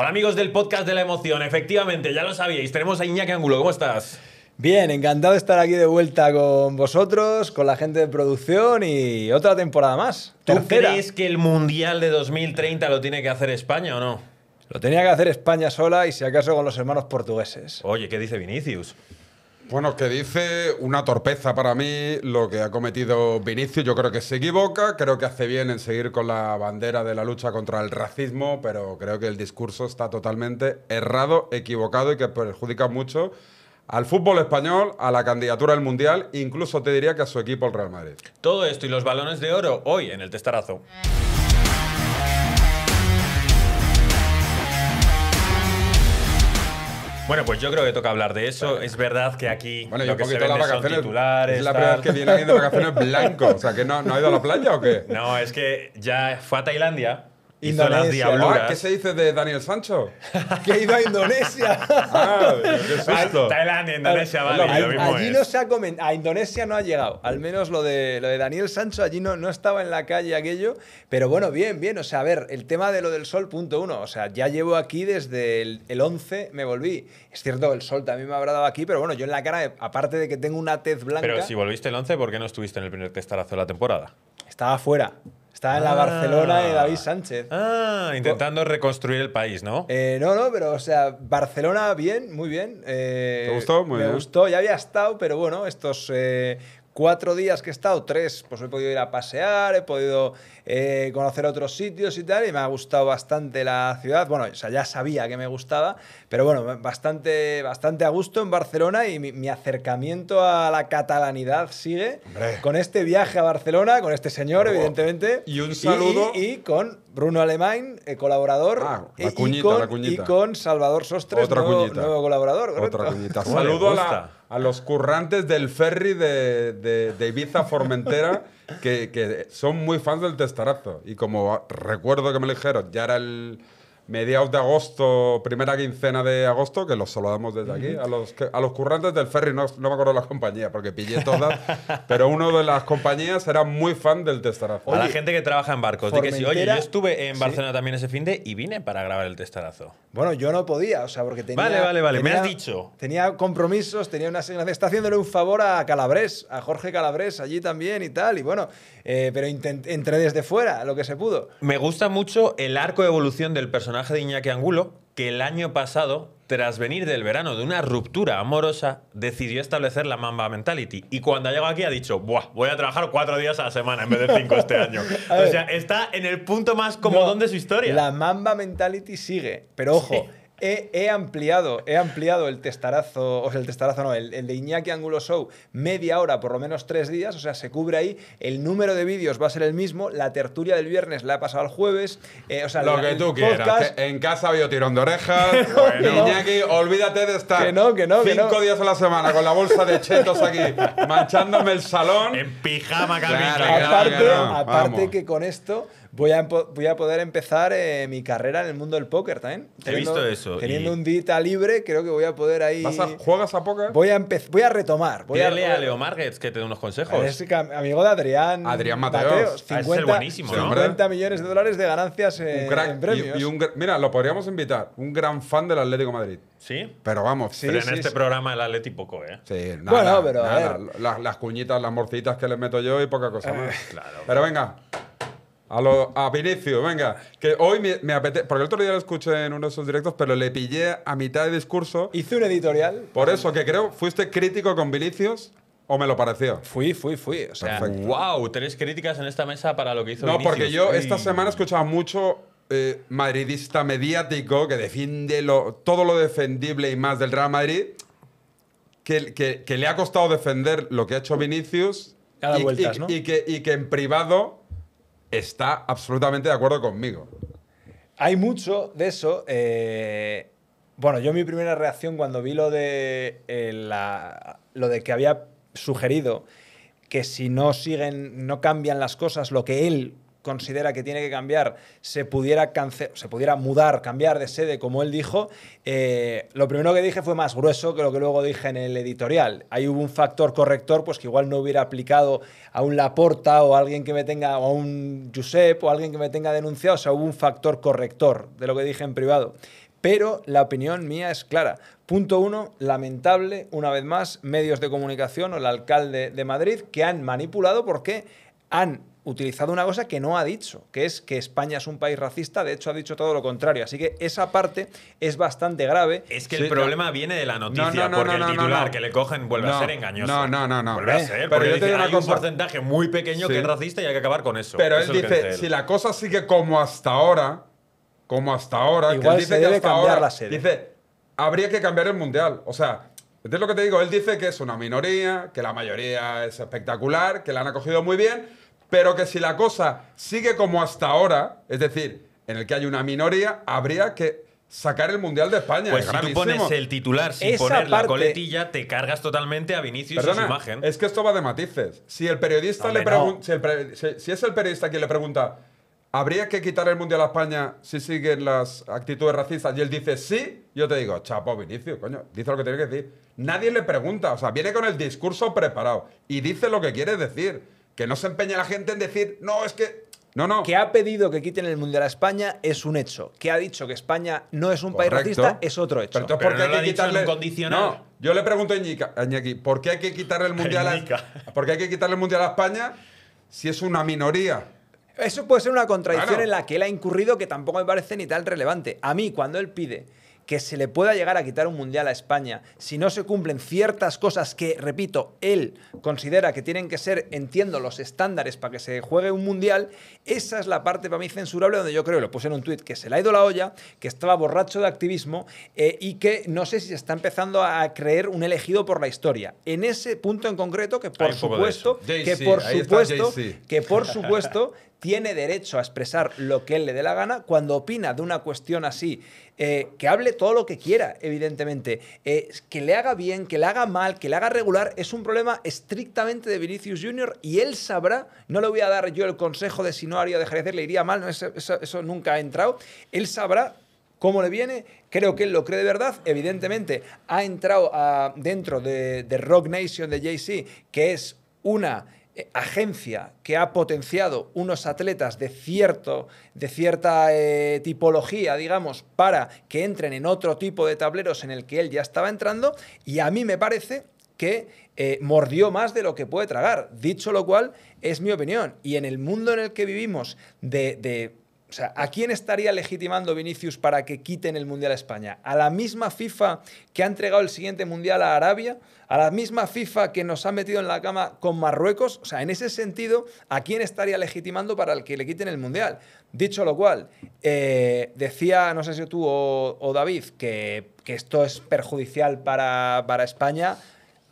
Hola amigos del podcast de la emoción, efectivamente, ya lo sabíais, tenemos a Iñaki Angulo, ¿cómo estás? Bien, encantado de estar aquí de vuelta con vosotros, con la gente de producción y otra temporada más. ¿Tú crees que el Mundial de 2030 lo tiene que hacer España o no? Lo tenía que hacer España sola y si acaso con los hermanos portugueses. Oye, ¿qué dice Vinicius? Bueno, que dice una torpeza para mí lo que ha cometido Vinicius. Yo creo que se equivoca, creo que hace bien en seguir con la bandera de la lucha contra el racismo, pero creo que el discurso está totalmente errado, equivocado y que perjudica mucho al fútbol español, a la candidatura al Mundial, incluso te diría que a su equipo el Real Madrid. Todo esto y los balones de oro hoy en el Testarazo. Bueno, pues yo creo que toca hablar de eso. Es verdad que aquí bueno, lo creo que se vende son titulares. Es la verdad que viene alguien de vacaciones blanco. O sea, que no ha ido a la playa o qué? No, es que ya fue a Tailandia Indonesia. ¿Qué se dice de Daniel Sancho? que ha ido a Indonesia. ah, qué susto. Tailandia, Indonesia, vale. lo mismo no se ha A Indonesia no ha llegado. Al menos lo de, lo de Daniel Sancho allí no, no estaba en la calle aquello. Pero bueno, bien, bien. O sea, a ver, el tema de lo del sol, punto uno. O sea, ya llevo aquí desde el, 11, me volví. Es cierto, el sol también me habrá dado aquí, pero bueno, yo en la cara, aparte de que tengo una tez blanca. Pero si volviste el 11, ¿por qué no estuviste en el primer testarazo de la temporada? Estaba fuera. Está en la Barcelona de David ah. Sánchez. Ah, intentando reconstruir el país, ¿no? Eh, no, no, pero o sea, Barcelona bien, muy bien. Eh, ¿Te gustó? Muy me gustó, ya había estado, pero bueno, estos eh, cuatro días que he estado, tres, pues he podido ir a pasear, he podido eh, conocer otros sitios y tal, y me ha gustado bastante la ciudad. Bueno, ya sabía que me gustaba, pero bueno, bastante, bastante a gusto en Barcelona y mi, acercamiento a la catalanidad sigue con este viaje a Barcelona, con este señor, evidentemente. Y un saludo. y con Bruno Alemán, eh, colaborador. Ah, eh, la y, con, Salvador Sostres, nuevo, colaborador. Otra cuñita. Saludo a, los currantes del ferry de, Ibiza Formentera, que, que, son muy fans del testarazo. Y como recuerdo que me lo dijeron, ya era el mediados de agosto, primera quincena de agosto, que los saludamos desde aquí, a los, a los currantes del ferry, no, no me acuerdo las compañías, porque pillé todas, pero una de las compañías era muy fan del testarazo. A la gente que trabaja en barcos, que sí, oye, yo estuve en Barcelona también ese fin de y vine para grabar el testarazo. Bueno, yo no podía, o sea, porque tenía... Vale, vale, vale, me has dicho. Tenía compromisos, tenía una asignación, está haciéndole un favor a Calabrés, a Jorge Calabrés allí también y tal, y bueno, eh, pero entré desde fuera, lo que se pudo. Me gusta mucho el arco de evolución del personaje de Iñaki Angulo, que el año pasado, tras venir del verano de una ruptura amorosa, decidió establecer la Mamba Mentality. Y cuando ha llegado aquí ha dicho, voy a trabajar cuatro días a la semana en vez de cinco este año. o sea, está en el punto más comodón de su historia. La Mamba Mentality sigue, pero ojo. He, ampliado, he ampliado el testarazo, o sea, el testarazo no, el, de Iñaki Angulo Show, media hora, por lo menos tres días, o sea, se cubre ahí. El número de vídeos va a ser el mismo, la tertulia del viernes la he pasado al jueves, eh, o sea, lo que tú quieras. en casa había tirón de orejas. Iñaki, olvídate de estar cinco días a la semana con la bolsa de chetos aquí, manchándome el salón. En pijama, camisa. aparte, aparte que con esto voy a, poder empezar eh, mi carrera en el mundo del póker también. He visto eso. Teniendo un día libre, creo que voy a poder ahí. ¿Juegas a póker? Voy a, voy a retomar. Voy a, a Leo Márquez que te dé unos consejos. Es amigo de Adrián. Adrián Mateos. Mateos ah, buenísimo, millones de dólares de ganancias en premios. Y, mira, lo podríamos invitar. Un gran fan del Atlético Madrid. Sí. Pero vamos. pero en este programa el Atleti poco, ¿eh? Sí, nada. Las, las, cuñitas, las morcitas que les meto yo y poca cosa eh. más. Claro. Pero venga. A, lo, venga. Que hoy me, apetece. Porque el otro día lo escuché en uno de sus directos, pero le pillé a mitad de discurso. Hice un editorial. Por eso, que creo, fuiste crítico con Vinicius. ¿O me lo pareció? Fui, fui, fui. O sea, wow, tres críticas en esta mesa para lo que hizo. No, porque yo esta semana he escuchado mucho eh, madridista mediático que defiende lo, todo lo defendible y más del Real Madrid, que, le ha costado defender lo que ha hecho Vinicius. que, y que en privado está absolutamente de acuerdo conmigo. Hay mucho de eso. Eh, bueno, yo mi primera reacción cuando vi lo de, eh, lo de que había sugerido que si no siguen, no cambian las cosas, lo que él considera que tiene que cambiar se pudiera, se pudiera mudar, cambiar de sede, como él dijo, eh, lo primero que dije fue más grueso que lo que luego dije en el editorial. Ahí hubo un factor corrector, pues que igual no hubiera aplicado a un Laporta o a alguien que me tenga, a un Giuseppe o a alguien que me tenga denunciado, o sea, hubo un factor corrector de lo que dije en privado. Pero la opinión mía es clara. Punto uno, lamentable, una vez más, medios de comunicación o el alcalde de Madrid que han manipulado porque han utilizado una cosa que no ha dicho, que es que España es un país racista, de hecho ha dicho todo lo contrario, así que esa parte es bastante grave. Es que el problema viene de la noticia, porque el titular que le cogen vuelve a ser engañoso. No, no, no, no. Vuelve a eh, pero yo hay un porcentaje muy pequeño que es racista y hay que acabar con eso. Pero él dice, si la cosa sigue como hasta ahora, como hasta ahora, Igual que él dice debe cambiar la sede. dice, habría que cambiar el mundial, o sea, es lo que te digo, él dice que es una minoría, que la mayoría es espectacular, que la han acogido muy bien, pero que si la cosa sigue como hasta ahora, es decir, en el que hay una minoría, habría que sacar el Mundial de España. Pues si tú pones el titular sin poner la coletilla, te cargas totalmente a Vinicius y su imagen. Es que esto va de matices. Si el periodista le si, es el periodista quien le pregunta, ¿habría que quitar el Mundial a España si siguen las actitudes racistas? Y él dice sí, yo te digo, chapo Vinicius, coño, dice lo que tiene que decir. Nadie le pregunta, o sea, viene con el discurso preparado y dice lo que quiere decir. Que no se empeñe la gente en decir, no, es que no, no. Que ha pedido que quiten el Mundial a España es un hecho. Que ha dicho que España no es un país racista es otro hecho. Pero entonces, ¿por qué hay que quitarle... yo le pregunto a Iñaki, ¿por qué hay que quitarle el Mundial a... hay que quitarle el Mundial a España si es una minoría? Eso puede ser una contradicción en la que él ha incurrido que tampoco me parece ni tan relevante. A mí, cuando él pide que se le pueda llegar a quitar un mundial a España si no se cumplen ciertas cosas que, repito, él considera que tienen que ser, entiendo, los estándares para que se juegue un mundial, esa es la parte para mí censurable donde yo creo, lo puse en un tuit, que se le ha ido la olla, que estaba borracho de activismo eh, y que no sé si se está empezando a creer un elegido por la historia. En ese punto en concreto, que por supuesto, que por supuesto, que por supuesto tiene derecho a expresar lo que él le dé la gana cuando opina de una cuestión así. Eh, que hable todo lo que quiera, evidentemente. Eh, que le haga bien, que le haga mal, que le haga regular, es un problema estrictamente de Vinicius Jr. y él sabrá, no le voy a dar yo el consejo de si no haría, dejaría de hacer, le iría mal, eso, nunca ha entrado. Él sabrá cómo le viene. Creo que él lo cree de verdad. Evidentemente, ha entrado ah, dentro de, de Rock Nation de Jay-Z, que es una eh, agencia que ha potenciado unos atletas de, cierto, de cierta eh, tipología, digamos, para que entren en otro tipo de tableros en el que él ya estaba entrando, y a mí me parece que eh, mordió más de lo que puede tragar. Dicho lo cual, es mi opinión. Y en el mundo en el que vivimos de o sea, ¿a quién estaría legitimando Vinicius para que quiten el Mundial a España? ¿A la misma FIFA que ha entregado el siguiente Mundial a Arabia? ¿A la misma FIFA que nos ha metido en la cama con Marruecos? O sea, en ese sentido, ¿a quién estaría legitimando para el que le quiten el Mundial? Dicho lo cual, eh, decía, no sé si tú o, David, que, esto es perjudicial para, para España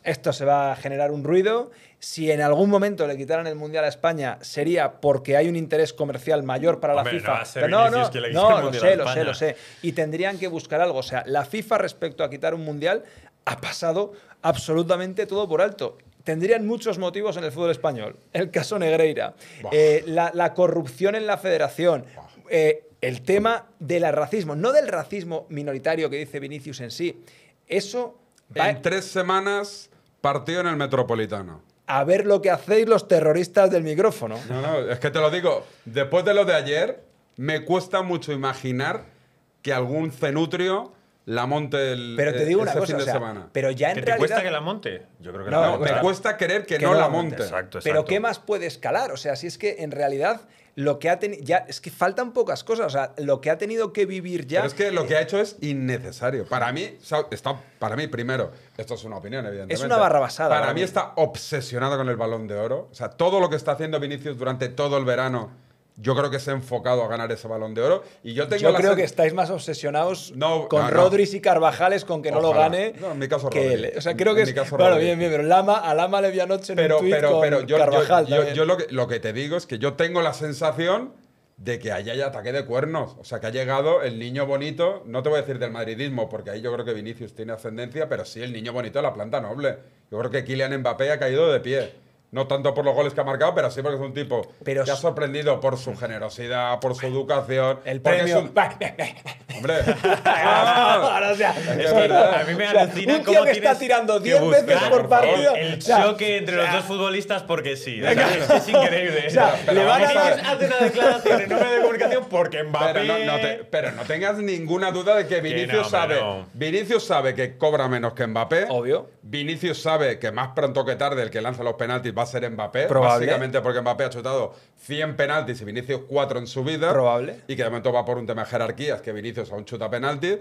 esto se va a generar un ruido. Si en algún momento le quitaran el Mundial a España, sería porque hay un interés comercial mayor para la FIFA. No, no, no, no lo sé, lo sé, lo sé. Y tendrían que buscar algo. O sea, la FIFA respecto a quitar un Mundial ha pasado absolutamente todo por alto. Tendrían muchos motivos en el fútbol español. El caso Negreira, eh, la, corrupción en la federación, eh, el tema del racismo, no del racismo minoritario que dice Vinicius en sí. Eso... en tres semanas Partido en el Metropolitano. A ver lo que hacéis los terroristas del micrófono. No, no, es que te lo digo. Después de lo de ayer, me cuesta mucho imaginar que algún cenutrio la monte el pero te digo eh, una cosa, Pero ya en ¿Que te cuesta que la monte? Yo creo que no, Me cuesta querer que, no, la monte. Exacto, exacto. Pero ¿qué más puede escalar? O sea, si es que en realidad lo que ha tenido. es que faltan pocas cosas. lo que ha tenido que vivir ya. Pero es que lo que eh, ha hecho es innecesario. Para mí, está, para mí, primero, esto es una opinión, evidentemente. Es una barra basada. Para, mí, está obsesionado con el balón de oro. O sea, todo lo que está haciendo Vinicius durante todo el verano yo creo que se ha enfocado a ganar ese balón de oro. Y yo creo que estáis más obsesionados con Rodríguez y Carvajales con que no lo gane. No, en que él. O sea, creo que es, claro, bien, bien, pero Lama, a Lama le vi anoche pero, yo, Carvajal yo, lo, que, te digo es que yo tengo la sensación de que allá hay ataque de cuernos. O sea, que ha llegado el niño bonito, no te voy a decir del madridismo, porque ahí yo creo que Vinicius tiene ascendencia, pero sí el niño bonito de la planta noble. Yo creo que Kylian Mbappé ha caído de pie. No tanto por los goles que ha marcado, pero sí porque es un tipo que ha sorprendido por su generosidad, por su educación. El premio. Hombre. es verdad. A mí me alucina o tiene. cómo que está tirando 10 veces por, partido. El, choque entre los dos futbolistas porque sí. es, increíble. O sea, le van a dar... hace una declaración en nombre de comunicación porque Mbappé... Pero no, pero no tengas ninguna duda de que Vinicius sabe... Vinicius sabe que cobra menos que Mbappé. Obvio. Vinicius sabe que más pronto que tarde el que lanza los penaltis va a ser Mbappé. Básicamente porque Mbappé ha chutado 100 penaltis y Vinicius 4 en su vida. Probable. Y que de momento va por un tema de jerarquías, que Vinicius aún chuta penaltis.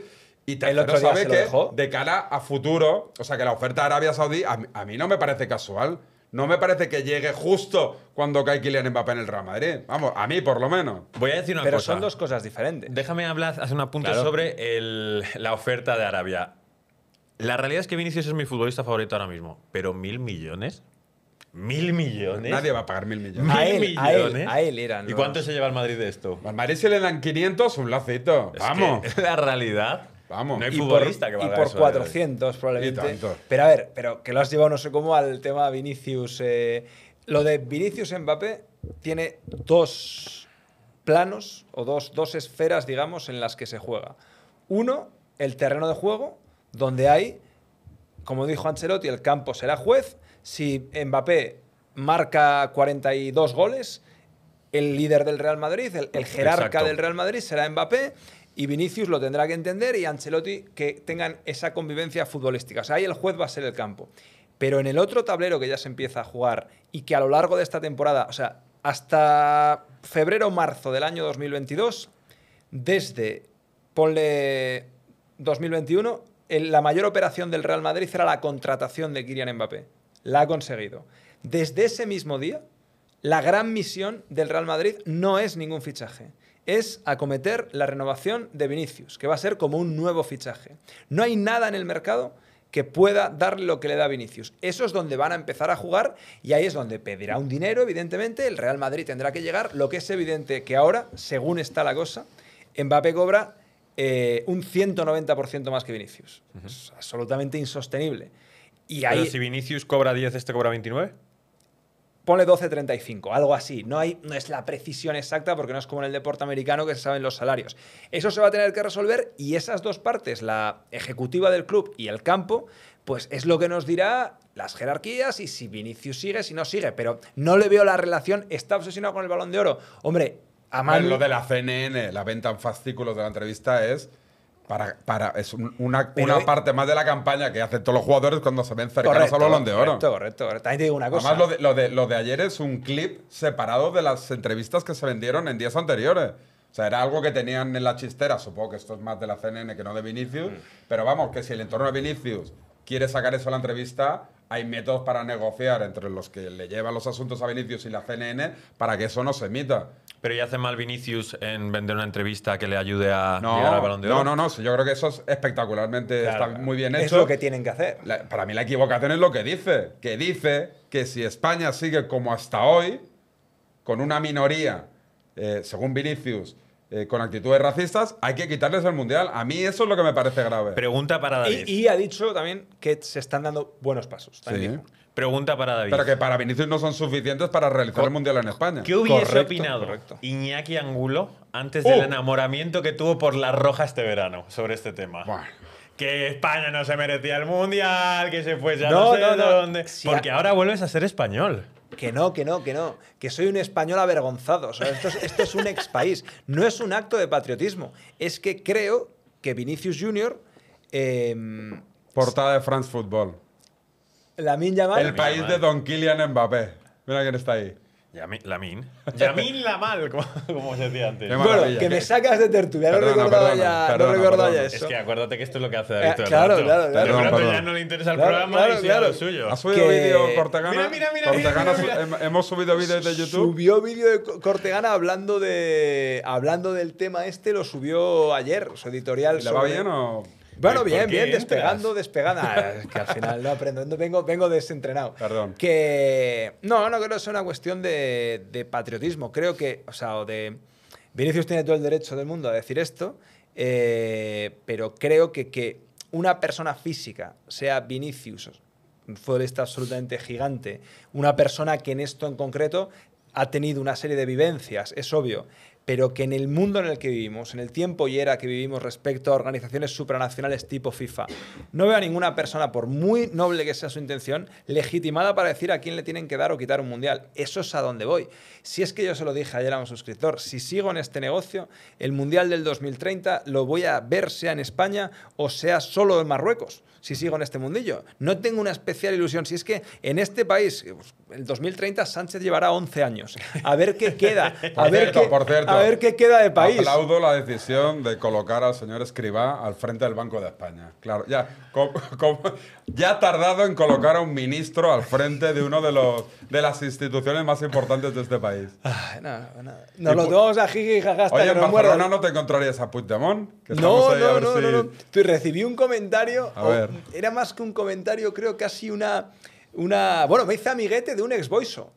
Y tercero, el sabe que de cara a futuro, o sea, que la oferta de Arabia Saudí a, mí no me parece casual. No me parece que llegue justo cuando cae Kylian Mbappé en el Real Madrid. Vamos, a mí por lo menos. Voy a decir una cosa. Pero son dos cosas diferentes. Déjame hablar, hacer un apunte sobre el, la oferta de Arabia. La realidad es que Vinicius es mi futbolista favorito ahora mismo, pero mil millones. ¿Mil millones? Nadie va a pagar mil millones. A él, millones? A él, ¿Y cuánto se lleva al Madrid de esto? Al Madrid se le dan 500, un lacito. Vamos. es la realidad. Vamos. No hay futbolista que valga ¿eh? Y por 400 probablemente. pero a ver, pero que lo has llevado no sé cómo al tema Vinicius. Eh. lo de Vinicius Mbappé tiene dos planos o dos, dos esferas, digamos, en las que se juega. Uno, el terreno de juego, donde hay como dijo Ancelotti, el campo será juez. Si Mbappé marca 42 goles, el líder del Real Madrid, el, jerarca del Real Madrid será Mbappé y Vinicius lo tendrá que entender y Ancelotti que tengan esa convivencia futbolística. O sea, ahí el juez va a ser el campo. Pero en el otro tablero que ya se empieza a jugar y que a lo largo de esta temporada, o sea, hasta febrero-marzo del año 2022, desde, ponle 2021, la mayor operación del Real Madrid era la contratación de Kylian Mbappé. La ha conseguido. Desde ese mismo día, la gran misión del Real Madrid no es ningún fichaje es acometer la renovación de Vinicius, que va a ser como un nuevo fichaje. No hay nada en el mercado que pueda darle lo que le da Vinicius. Eso es donde van a empezar a jugar y ahí es donde pedirá un dinero, evidentemente, el Real Madrid tendrá que llegar, lo que es evidente que ahora, según está la cosa, Mbappé cobra eh, un 190% más que Vinicius. Es absolutamente insostenible. Y Pero ahí, si Vinicius cobra 10, este cobra 29. pone 12.35, algo así. No, hay, no es la precisión exacta porque no es como en el deporte americano que se saben los salarios. Eso se va a tener que resolver y esas dos partes, la ejecutiva del club y el campo, pues es lo que nos dirá las jerarquías y si Vinicius sigue, si no sigue. Pero no le veo la relación, está obsesionado con el balón de oro. Hombre, lo de la CNN, la venta en fascículos de la entrevista es para, para es una, parte más de la campaña que hacen todos los jugadores cuando se ven cercanos al los de oro. Correcto, correcto, digo una cosa. Además, lo de, lo de ayer es un clip separado de las entrevistas que se vendieron en días anteriores. O sea, era algo que tenían en la chistera. Supongo que esto es más de la CNN que no de Vinicius. Mm. Pero vamos, que si el entorno de Vinicius quiere sacar eso a la entrevista, hay métodos para negociar entre los que le llevan los asuntos a Vinicius y la CNN para que eso no se emita. Pero ya hace mal Vinicius en vender una entrevista que le ayude a no, al balón de oro? No, no, no. Yo creo que eso es espectacularmente está muy bien hecho. Es lo que tienen que hacer. para mí la equivocación es lo que dice. Que dice que si España sigue como hasta hoy, con una minoría, eh, según Vinicius, eh, con actitudes racistas, hay que quitarles el mundial. A mí eso es lo que me parece grave. Pregunta para David. Y, ha dicho también que se están dando buenos pasos. Pregunta para David. Pero que para Vinicius no son suficientes para realizar el mundial en España. ¿Qué hubiese opinado Iñaki Angulo antes oh. del enamoramiento que tuvo por La Roja este verano sobre este tema? que España no se merecía el mundial, que se fue ya no, sé dónde. Porque ahora vuelves a ser español. Que no, que no, que no. Que soy un español avergonzado. este es, un ex país. No es un acto de patriotismo. Es que creo que Vinicius Jr. Em, Portada de France Football. La El país de Don Kylian Mbappé. Mira quién está ahí. Yamin, Lamin. Yamin Lamal, como, como se decía antes. Bueno, que me sacas de tertulia, no recordaba ya, no ya eso. Es que acuérdate que esto es lo que hace David eh, claro, Claro, claro, ya no le interesa el programa claro, claro. suyo. ¿Has subido vídeo Cortegana. Mira, mira, mira. Cortegana, mira, em, hemos subido vídeos de YouTube. Subió vídeo de Cortegana hablando de hablando del tema este, lo subió ayer, su editorial. ¿Le va bien o...? Bueno, bien, bien, despegando, despegando. que al final no aprendo, vengo, vengo desentrenado. Perdón. Que no, no creo que es una cuestión de, patriotismo. Creo que, o sea, o de. Vinicius tiene todo el derecho del mundo a decir esto, eh, pero creo que que una persona física sea Vinicius, un futbolista absolutamente gigante, una persona que en esto en concreto ha tenido una serie de vivencias, es obvio, pero que en el mundo en el que vivimos, en el tiempo y era que vivimos respecto a organizaciones supranacionales tipo FIFA, no veo a ninguna persona, por muy noble que sea su intención, legitimada para decir a quién le tienen que dar o quitar un mundial. Eso es a dónde voy. Si es que yo se lo dije ayer a un suscriptor, si sigo en este negocio, el mundial del 2030 lo voy a ver sea en España o sea solo en Marruecos, si sigo en este mundillo. No tengo una especial ilusión. Si es que en este país, pues, el 2030 Sánchez llevará 11 años. A ver qué queda. A ver, qué, a ver qué queda de país. Aplaudo la decisión de colocar al señor Escribá al frente del Banco de España. Claro, ya, ya ha tardado en colocar a un ministro al frente de una de, de las instituciones más importantes de este país. Ah, no, no, no. Nos lo tomamos a jiji hasta Oye, en Barcelona no te encontrarías a Puigdemont. no, no, no, no, Recibí un comentario. Era más que un comentario, creo que casi una una, bueno, me hice amiguete de un ex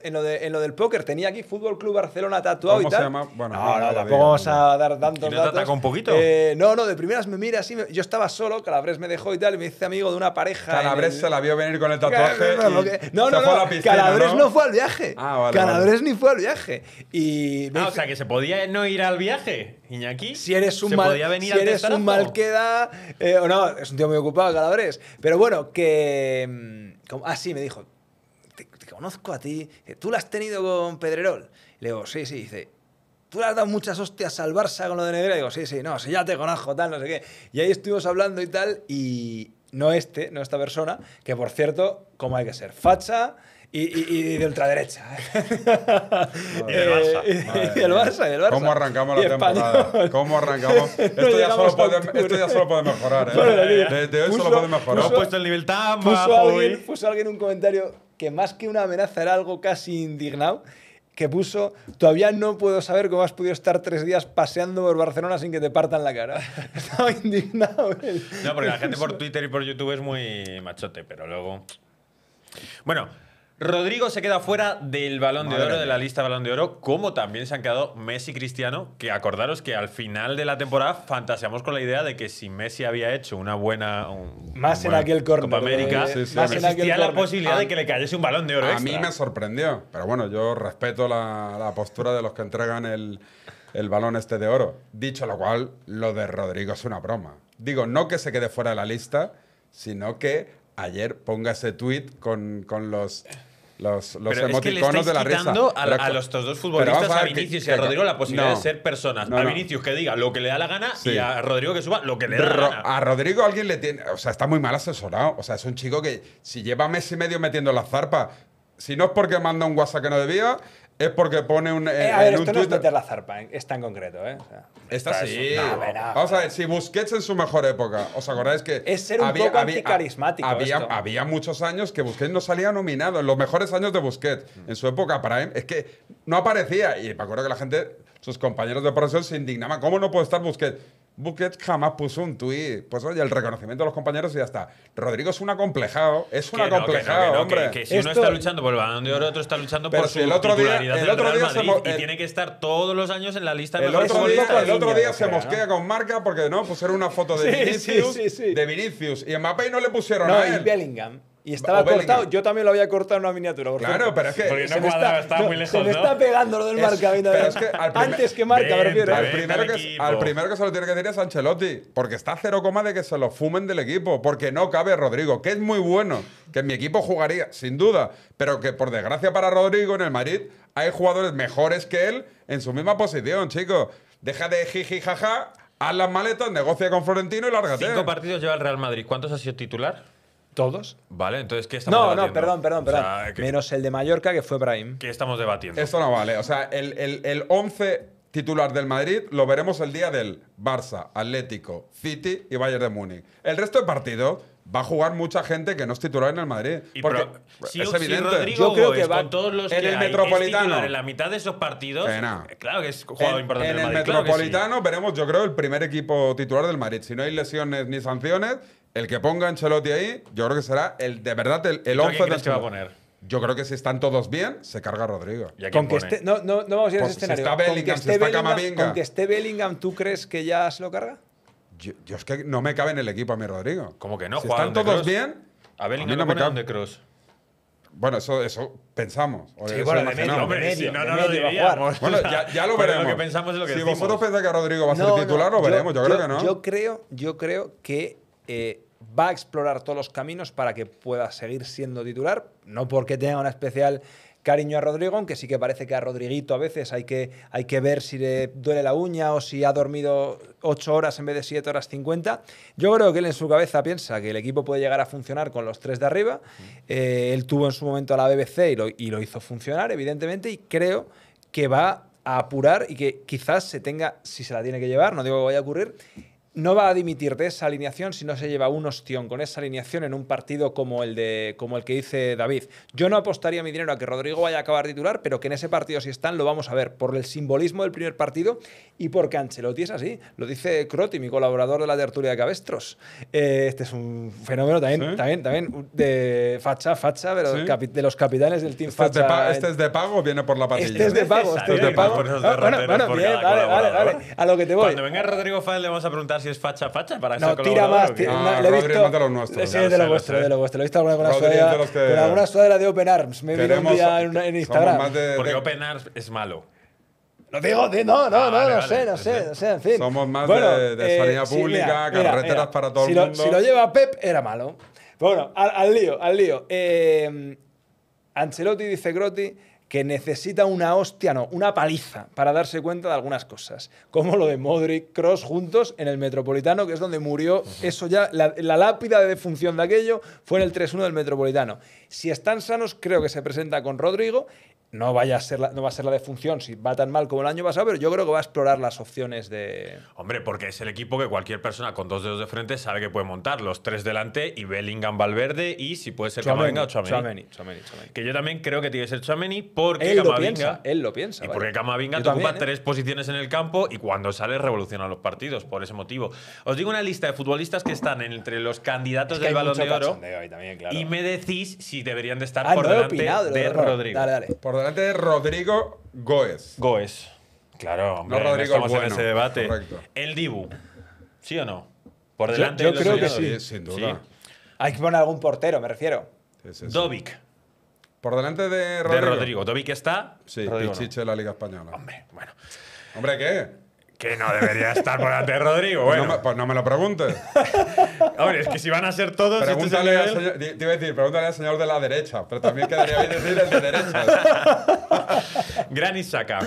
en lo, en del póker. Tenía aquí Fútbol Club Barcelona tatuado y tal. llama? Bueno, no, no, tampoco vamos a dar tantos ¿Y datos. un poquito? Eh, no, no, de primeras me mira así. yo estaba solo, Calabres me dejó y tal, y me hice amigo de una pareja. Calabres se la vio venir con el tatuaje. Y no, no, no. Calabres no fue al viaje. Ah, vale, Calabres ni fue al viaje. Y ah, o sea, que se podía no ir al viaje, Iñaki. Si eres un mal, si eres un mal queda. Eh, o no, es un tío muy ocupado, Calabres. Pero bueno, que mm, así ah, sí, me dijo, te, conozco a ti, eh, tú la has tenido con Pedrerol. Le digo, sí, sí, dice, tú le has dado muchas hostias al Barça con lo de Negreira. Digo, sí, sí, no, si ya te conozco, tal, no sé qué. Y ahí estuvimos hablando y tal, y no este, no esta persona, que por cierto, como hay que ser, facha y, de ultraderecha. ¿eh? y del eh, Barça. Y Barça, ¿Cómo arrancamos la temporada? ¿Cómo arrancamos? Esto, ya solo puede, puede, mejorar. ¿eh? de hoy solo puede mejorar. Puso, puesto el nivel puso Alguien, un comentario que más que una amenaza era algo casi indignado que puso, todavía no puedo saber cómo has podido estar tres días paseando por Barcelona sin que te partan la cara. Estaba indignado. No, porque la gente por Twitter y por YouTube es muy machote, pero luego... Bueno, Rodrigo se queda fuera del Balón de Oro, de la lista Balón de Oro, como también se han quedado Messi y Cristiano, que acordaros que al final de la temporada fantaseamos con la idea de que si Messi había hecho una buena más en aquel Copa América, eh, existía la posibilidad de que le cayese un Balón de Oro. A mí me sorprendió, pero bueno, yo respeto la, postura de los que entregan el, el balón este de oro. Dicho lo cual, lo de Rodrigo es una broma. Digo, no que se quede fuera de la lista, sino que ayer ponga ese tweet con, con los los, los de la risa. A, a los dos futbolistas, a, Vinicius y a Rodrigo, la posibilidad de ser personas. A Vinicius que diga lo que le da la gana y a Rodrigo que suba lo que le da A Rodrigo alguien le tiene. O sea, está muy mal asesorado. O sea, es un chico que si lleva mes y medio metiendo la zarpa, si no es porque manda un WhatsApp que no debía, es porque pone un. Eh, eh, a ver, en esto no es meter la zarpa, ¿eh? es tan concreto, ¿eh? esta sí. Vamos a ver, si Busquets en su mejor época, ¿os acordáis que. Es ser un había, poco anticarismático. Había, muchos años que Busquets no salía nominado, en los mejores años de Busquets. Mm. En su época, para él, es que no aparecía. Y me acuerdo que la gente, sus compañeros de profesión, se indignaban. ¿Cómo no puede estar Busquets? Bucket jamás puso un tuit. Pues oye, el reconocimiento de los compañeros y ya está. Rodrigo es un acomplejado. Es un acomplejado, hombre. Que, si uno está luchando por el balón de oro, otro está luchando por si su el otro día, el otro día y tiene que estar todos los años en la lista de el otro día, El otro día se mosquea con marca porque no pusieron una foto de, Vinicius, sí, sí, de Y Mbappé no le pusieron a él. y Bellingham. Y estaba cortado. Yo también lo había cortado en una miniatura. claro, pero es que. Se me está pegando lo del marca. antes que marca, Al primero, que, al primero que se lo tiene que decir es Ancelotti. Porque está a cero coma de que se lo fumen del equipo. Porque no cabe Rodrigo, que es muy bueno. Que mi equipo jugaría, sin duda. Pero que por desgracia para Rodrigo en el Madrid hay jugadores mejores que él en su misma posición, chicos. Deja de jiji jaja, haz las maletas, negocia con Florentino y lárgate. Cinco partidos lleva el Real Madrid. ¿Cuántos ha sido titular? ¿Todos? Vale, entonces, ¿qué estamos No, no, perdón, perdón, perdón. Menos el de Mallorca, que fue Brahim. ¿Qué estamos debatiendo? Eso no vale. O sea, el, el, 11 titular del Madrid lo veremos el día del Barça, Atlético, City y Bayern de Múnich. El resto de partido va a jugar mucha gente que no es titular en el Madrid. Y Porque es evidente. Yo creo que va- todos en el Metropolitano. en la mitad de esos partidos, eh, claro que es jugador importante el Metropolitano veremos, yo creo, el primer equipo titular del Madrid. Si no hay lesiones ni sanciones, el que ponga Ancelotti ahí, yo creo que será el de verdad el, 11 de que va a poner? Yo creo que si están todos bien, se carga Rodrigo. con esté, no, no, no vamos a ir a pues ese escenario. Si está Bellingham, si está Camavinga. Con que esté Bellingham, ¿tú crees que ya se lo carga? Yo, es que no me cabe en el equipo a mí, Rodrigo. ¿Cómo que no? Si están todos bien. A Bellingham a no, me cabe. de Bueno, eso, eso pensamos. sí, bueno, de medio, hombre, si no, no lo diríamos. Bueno, ya, ya lo veremos. Lo que pensamos es lo que si vosotros pensáis que Rodrigo va a ser titular, no, lo veremos. Yo, creo que no. Yo creo, yo creo que eh, va a explorar todos los caminos para que pueda seguir siendo titular, no porque tenga un especial cariño a Rodrigo, aunque sí que parece que a Rodriguito a veces hay que, hay que ver si le duele la uña o si ha dormido 8 horas en vez de 7 horas 50. Yo creo que él en su cabeza piensa que el equipo puede llegar a funcionar con los tres de arriba. Eh, él tuvo en su momento a la BBC y lo, y lo hizo funcionar, evidentemente, y creo que va a apurar y que quizás se tenga, si se la tiene que llevar, no digo que vaya a ocurrir, no va a dimitir de esa alineación si no se lleva un ostión con esa alineación en un partido como el, de, como el que dice David. Yo no apostaría mi dinero a que Rodrigo vaya a acabar titular, pero que en ese partido si están lo vamos a ver por el simbolismo del primer partido y porque Ancelotti es así. Lo dice Croti, mi colaborador de la tertulia de Cabestros. Eh, este es un fenómeno también, también, también de facha, facha, pero de los capitanes del team este facha. ¿Este es de pago o viene por la este patilla. Este es de pago, este, este es de pago. Ah, bueno, vale, vale, A lo que te voy. Cuando venga Rodrigo le vamos a preguntar si es facha facha para que no, tira más. Tira, ah, no, he visto, de los nuestros. de lo, vuestro, de lo vuestro. Lo he visto alguna, alguna de, de Open Arms. Me visto un día en, Instagram. Porque Open Arms es malo. No digo, no, no, ah, no, no, sé, no sé, no sé, en fin. Somos más de, de eh, pública, carreteras para todo el mundo. si lo lleva Pep, era malo. bueno, al, lío, al lío. Eh, Ancelotti dice Grotti que necesita una hostia, no, una paliza para darse cuenta de algunas cosas, como lo de Modric Cross juntos en el Metropolitano, que es donde murió eso ya, la, la lápida de defunción de aquello fue en el 3-1 del Metropolitano. Si están sanos, creo que se presenta con Rodrigo no vaya a ser la, no va a ser la defunción si va tan mal como el año pasado, pero yo creo que va a explorar las opciones de. Hombre, porque es el equipo que cualquier persona con dos dedos de frente sabe que puede montar. Los tres delante y Bellingham, Valverde y si puede ser Camavinga o Chameni. Que yo también creo que tiene que ser Chameni porque él Lo piensa, él lo piensa. Y porque Camavinga te ocupa ¿eh? tres posiciones en el campo y cuando sale revoluciona los partidos por ese motivo. Os digo una lista de futbolistas que están entre los candidatos del Balón de Oro. Y me decís si deberían de estar ah, por delante de, Rodrigo. Dale, dale delante de Rodrigo Goez. Goez. Claro, hombre, no estamos en ese debate. El Dibu. ¿Sí o no? Por delante. Yo, yo creo que sí. Sin duda. Hay que poner algún portero, me refiero. Es Por delante de Rodrigo. De Rodrigo. está. Sí, Rodrigo de la Liga Española. Hombre, bueno. Hombre, ¿qué? Que no debería estar por delante Rodrigo, pues bueno. pues no me lo preguntes. Hombre, es que si van a ser todos. Este pregúntale al señor, pregúntale al señor de la derecha, pero también quedaría bien decir el de derecha. Gran Isaka.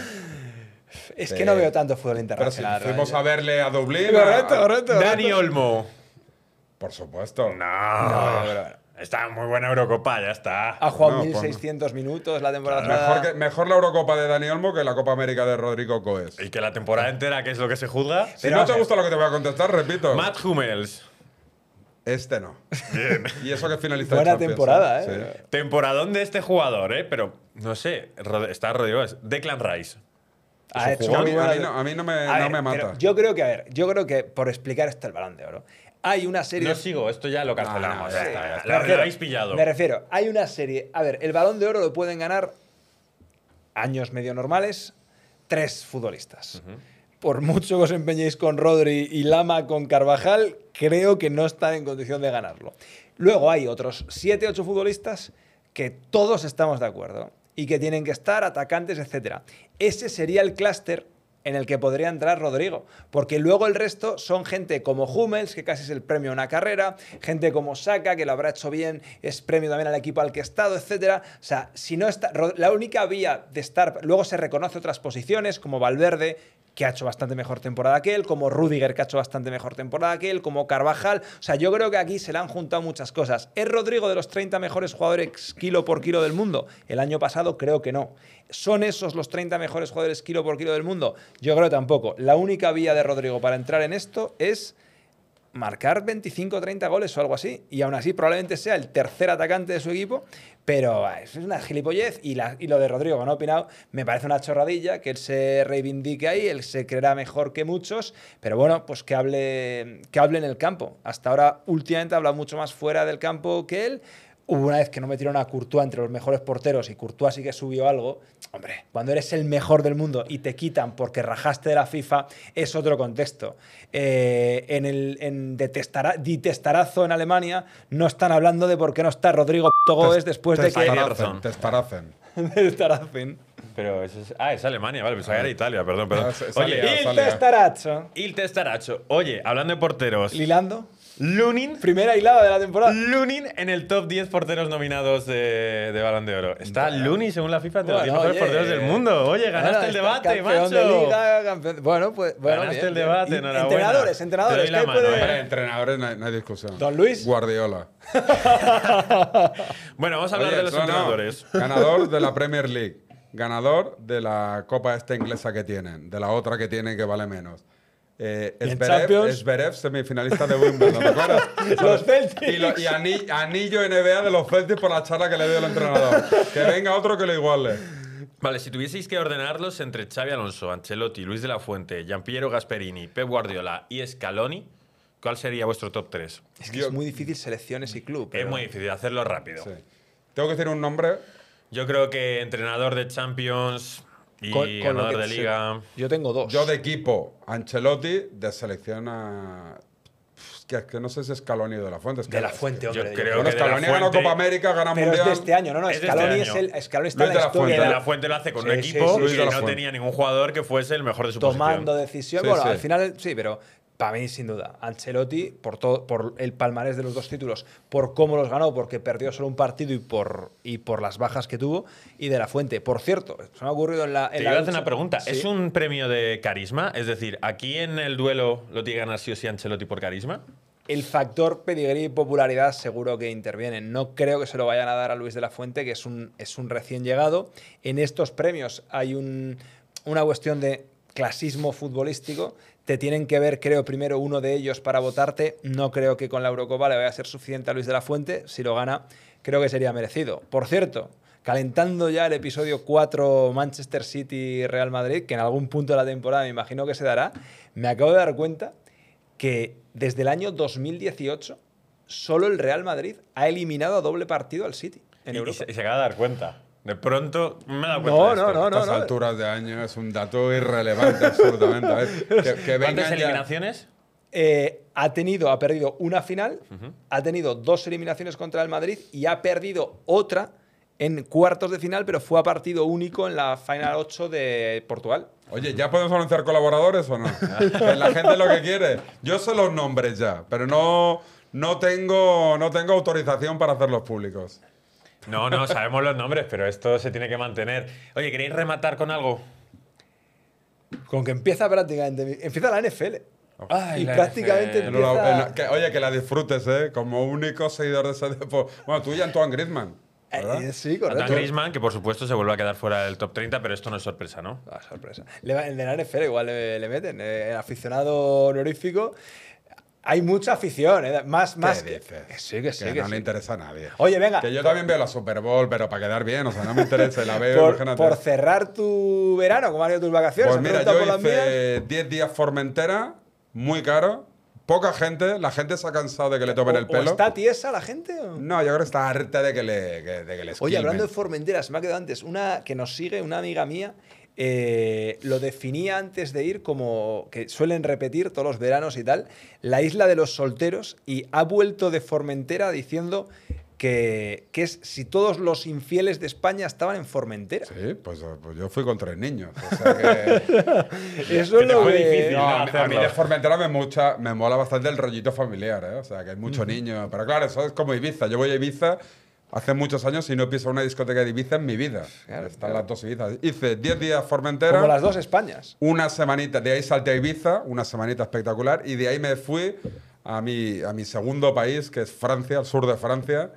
Es que no veo tanto fútbol internacional. Pero si fuimos a verle a Dublín. Correcto, correcto. Dani Olmo. Por supuesto. no. Está muy buena Eurocopa, ya está. Ha jugado 1.600 pues minutos la temporada. mejor, la Eurocopa de Dani Olmo que la Copa América de Rodrigo Coes. Y que la temporada entera, que es lo que se juzga. Si no te gusta lo que te voy a contestar, repito. Matt Hummels. Este no. Y eso que finaliza Buena temporada, ¿eh? ¿eh? Temporadón de este jugador, ¿eh? Pero, no sé, está Rodrigo. Declan Rice. Ha hecho a, mí, no, me, mata. Yo creo que, a ver, yo creo que por explicar está el balón de oro hay una serie. No sigo, esto ya lo ah, cancelamos. Lo, habéis pillado. Me refiero, hay una serie. A ver, el balón de oro lo pueden ganar años medio normales, tres futbolistas. Por mucho que os empeñéis con Rodri y Lama con Carvajal, creo que no están en condición de ganarlo. Luego hay otros siete, ocho futbolistas que todos estamos de acuerdo y que tienen que estar atacantes, etc. Ese sería el clúster en el que podría entrar Rodrigo. Porque luego el resto son gente como Hummels, que casi es el premio a una carrera, gente como Saka, que lo habrá hecho bien, es premio también al equipo al que ha estado, etc. O sea, si no está, la única vía de estar, luego se reconoce otras posiciones como Valverde, que ha hecho bastante mejor temporada que él, como Rudiger, que ha hecho bastante mejor temporada que él, como Carvajal. O sea, yo creo que aquí se le han juntado muchas cosas. ¿Es Rodrigo de los 30 mejores jugadores kilo por kilo del mundo? El año pasado creo que no. ¿Son esos los 30 mejores jugadores kilo por kilo del mundo? Yo creo tampoco. La única vía de Rodrigo para entrar en esto es marcar 25 o 30 goles o algo así. Y aún así probablemente sea el tercer atacante de su equipo. Pero ah, es una gilipollez y, lo de Rodrigo, no he opinado, me parece una chorradilla que él se reivindique ahí, él se creerá mejor que muchos, pero bueno, pues que hable, que hable en el campo. Hasta ahora, últimamente, ha hablado mucho más fuera del campo que él hubo una vez que no metieron a Courtois entre los mejores porteros y Courtois sí que subió algo. Hombre, cuando eres el mejor del mundo y te quitan porque rajaste de la FIFA, es otro contexto. Eh, en el en testarazo en Alemania no están hablando de por qué no está Rodrigo Goes después de que. Testarazen. Testarazen. Pero eso es. Ah, es Alemania, vale. Pensaba que era ah. Italia, perdón, perdón. Ah, Oye, Il Testaracho. Il Testaracho. Oye, hablando de porteros. Lilando. Lunin. Primera hilada de la temporada. Lunin en el top 10 porteros nominados de, Balón de Oro. Está Lunin, según la FIFA, de los 10 mejores porteros del mundo. Oye, ganaste el debate, macho. Bueno, pues. ganaste el debate, Entrenadores, entrenadores. entrenadores, no hay, discusión. Don Luis. Guardiola. bueno, vamos a hablar de los entrenadores. Ganador de la Premier League. Ganador de la Copa esta inglesa que tienen. De la otra que tienen que vale menos eh, Esberev, Esberev, semifinalista de Wimbledon, ¿te acuerdas? los Celtics. Y, anillo NBA de los Celtics por la charla que le dio el entrenador. que venga otro que lo iguale. Vale, si tuvieseis que ordenarlos entre Xavi Alonso, Ancelotti, Luis de la Fuente, Giampiero Gasperini, Pep Guardiola y Scaloni, ¿cuál sería vuestro top 3? Es que es muy difícil selecciones y club. Es muy difícil hacerlo rápido. Tengo que decir un nombre. Yo creo que entrenador de Champions, con, ganador de liga. Yo tengo dos. Yo de equipo, Ancelotti, de selección a... Es Que, no sé si es Scaloni o de la Fuente. de la fuente, hombre. creo Bueno, que Scaloni ganó Copa América, gana Pero es de este año, no, no. Es este es el, está de la De la Fuente lo hace con un equipo que no tenía ningún jugador que fuese el mejor de su posición. tomando decisión… bueno, al final sí, pero para mí, sin duda. Ancelotti, por, por el palmarés de los dos títulos, por cómo los ganó, porque perdió solo un partido y por, y por las bajas que tuvo, y de la fuente. Por cierto, se me ha ocurrido en la. En Te la hacer una pregunta. ¿Es un premio de carisma? Es decir, ¿aquí en el duelo lo tiene ganar sí o sí Ancelotti por carisma? El factor pedigrí y popularidad seguro que intervienen. No creo que se lo vayan a dar a Luis de la Fuente, que es un, es un recién llegado. En estos premios hay una cuestión de clasismo futbolístico te tienen que ver, creo, primero uno de ellos para votarte. No creo que con la Eurocopa le vaya a ser suficiente a Luis de la Fuente. Si lo gana, creo que sería merecido. Por cierto, calentando ya el episodio 4 Manchester City Real Madrid, que en algún punto de la temporada me imagino que se dará, me acabo de dar cuenta que desde el año 2018 solo el Real Madrid ha eliminado a doble partido al City. En Europa. y se acaba de dar cuenta. De pronto me da cuenta. No, A estas alturas de año es un dato irrelevante, absolutamente. que, ¿Cuántas eliminaciones? Eh, ha tenido, ha perdido una final, ha tenido dos eliminaciones contra el Madrid y ha perdido otra en cuartos de final, pero fue a partido único en la Final 8 de Portugal. Oye, ¿ya podemos anunciar colaboradores o no? la gente lo que quiere. Yo sé los nombres ya, pero no, no, tengo, no tengo autorización para hacerlos públicos. No, no, sabemos los nombres, pero esto se tiene que mantener. Oye, ¿queréis rematar con algo? Con que empieza prácticamente. Empieza la NFL. y prácticamente oye, que la disfrutes, ¿eh? Como único seguidor de ese deporte. Bueno, tú y Antoine Griezmann. Eh, eh, sí, correcto. Antoine Griezmann, que por supuesto se vuelve a quedar fuera del top 30, pero esto no es sorpresa, ¿no? Ah, sorpresa. el de la NFL igual le, le meten. Eh, el aficionado honorífico hay mucha afición, ¿eh? más, más. ¿Qué dices? Que sí, que sí. Que, no le interesa a nadie. Oye, venga. Que yo también veo la Super Bowl, pero para quedar bien, o sea, no me interesa, la veo. por, por, cerrar tu verano, ¿cómo han ido tus vacaciones? Pues mira, yo hice 10 días Formentera, muy caro. Poca gente, la gente se ha cansado de que le tomen el pelo. ¿Está tiesa la gente? No, yo creo que está harta de que le, de que Oye, hablando de Formentera, se me ha quedado antes una que nos sigue, una amiga mía, eh, lo definía antes de ir como que suelen repetir todos los veranos y tal, la isla de los solteros y ha vuelto de Formentera diciendo que, es si todos los infieles de España estaban en Formentera. Sí, pues, pues yo fui con tres niños. O sea que, Eso es lo Difícil, a, mí de Formentera me, mucha, me mola bastante el rollito familiar, ¿eh? o sea que hay muchos niños, pero claro, eso es como Ibiza, yo voy a Ibiza Hace muchos años y no en una discoteca de Ibiza en mi vida. Están las dos Ibiza. Hice 10 días Formentera. Como las dos Españas. Una semanita. De ahí salte a Ibiza, una semanita espectacular. Y de ahí me fui a mi, a mi segundo país, que es Francia, el sur de Francia.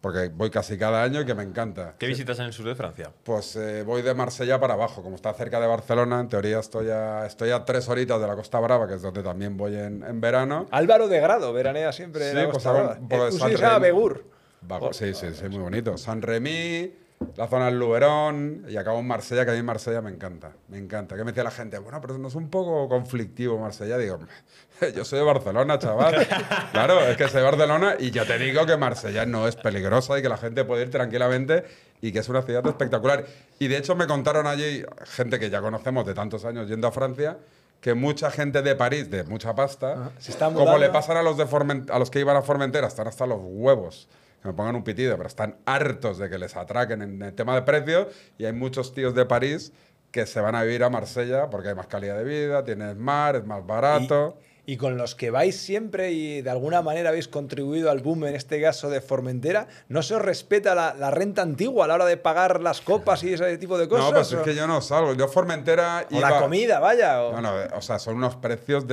Porque voy casi cada año y que me encanta. ¿Qué visitas en el sur de Francia? Pues eh, voy de Marsella para abajo. Como está cerca de Barcelona, en teoría estoy a, estoy a tres horitas de la Costa Brava, que es donde también voy en, verano. Álvaro de Grado, veranea siempre en la pues Costa pues, Brava. Pues, Begur. Oh, sí, sí, sí, muy bonito. San Remy, la zona del Luberón y acabo en Marsella, que a mí Marsella me encanta. Me encanta. Que me decía la gente, bueno, pero no es un poco conflictivo Marsella. Digo, yo soy de Barcelona, chaval. claro, es que soy de Barcelona y ya te digo que Marsella no es peligrosa y que la gente puede ir tranquilamente y que es una ciudad espectacular. Y de hecho me contaron allí, gente que ya conocemos de tantos años yendo a Francia, que mucha gente de París, de mucha pasta, ah, como le pasan a los, de a los que iban a Formentera, están hasta los huevos que me pongan un pitido, pero están hartos de que les atraquen en el tema de precios y hay muchos tíos de París que se van a vivir a Marsella porque hay más calidad de vida, tienes mar, es más barato. Y, con los que vais siempre y de alguna manera habéis contribuido al boom, en este caso de Formentera, ¿no se os respeta la, renta antigua a la hora de pagar las copas y ese tipo de cosas? No, pues es que yo no salgo. Yo Formentera. O la comida, vaya. O... No, o sea, son unos precios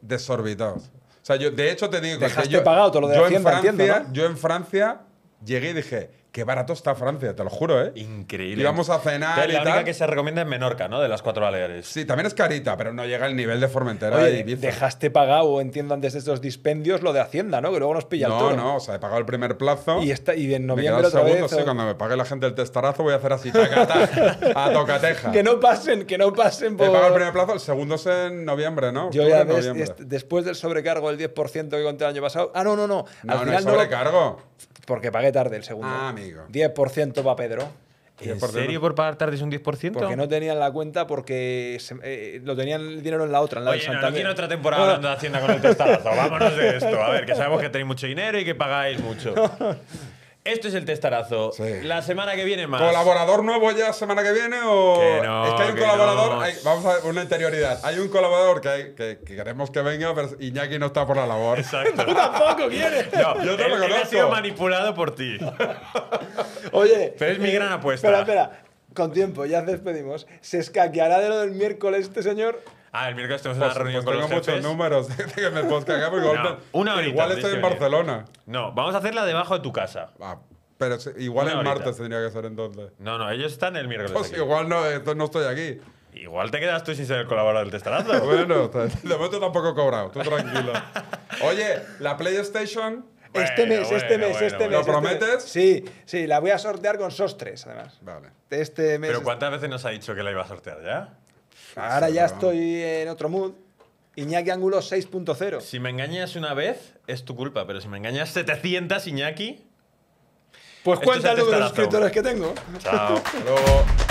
desorbitados o sea, yo de hecho te digo. Dejaste yo, pagado todo lo de yo Hacienda, en Francia, entiendo, ¿no? Yo en Francia llegué y dije, Qué barato está Francia, te lo juro, ¿eh? Increíble. vamos a cenar la única que se recomienda es Menorca, ¿no? De las cuatro Baleares. Sí, también es carita, pero no llega al nivel de Formentera y Dejaste pagado, entiendo, antes de esos dispendios lo de Hacienda, ¿no? Que luego nos pilla el No, no, o sea, he pagado el primer plazo. Y, está, y en noviembre segundo, sí, eh. cuando me pague la gente el testarazo voy a hacer así, a tocateja. Que no pasen, que no pasen He pagado el primer plazo, el segundo es en noviembre, ¿no? Yo ya después del sobrecargo del 10% que conté el año pasado. Ah, no, no, no. Al No, no final no sobrecargo. Porque pagué tarde el segundo. Ah, amigo. 10% para Pedro. ¿En serio por pagar tarde es un 10%? Porque no tenían la cuenta porque eh, lo tenían el dinero en la otra, en la Oye, de otra temporada hablando de Hacienda con el testazo. Vámonos de esto. A ver, que sabemos que tenéis mucho dinero y que pagáis mucho. Esto es el testarazo. La semana que viene más. ¿Colaborador nuevo ya semana que viene? O... es que hay un colaborador. vamos a ver, una interioridad. Hay un colaborador que, queremos que venga, pero Iñaki no está por la labor. Exacto. Tú tampoco quieres. yo te él, ha sido manipulado por ti. Oye. Pero es mi gran apuesta. Espera, espera. Con tiempo, ya despedimos. ¿Se escaqueará de lo del miércoles este señor? Ah, el miércoles tenemos la una pues, reunión pues con los Tengo muchos números. que me porque igual estoy en Barcelona. No, vamos a hacerla debajo de tu casa. Ah, pero igual el martes tendría que ser entonces. No, no, ellos están el miércoles. Pues igual no, no estoy aquí. Igual te quedas tú sin ser el colaborador del testarazo. bueno, de momento tampoco he cobrado. Tú tranquilo. Oye, la PlayStation... Este, mes, este mes, este mes, ¿Lo este prometes? Sí, sí, la voy a sortear con SOS 3, además. Vale. Este mes. ¿Pero cuántas veces nos ha dicho que la iba a sortear ya? Ahora ya estoy en otro mood. Iñaki ángulo 6.0. Si me engañas una vez, es tu culpa, pero si me engañas 700, Iñaki. Pues cuéntale de los suscriptores que tengo.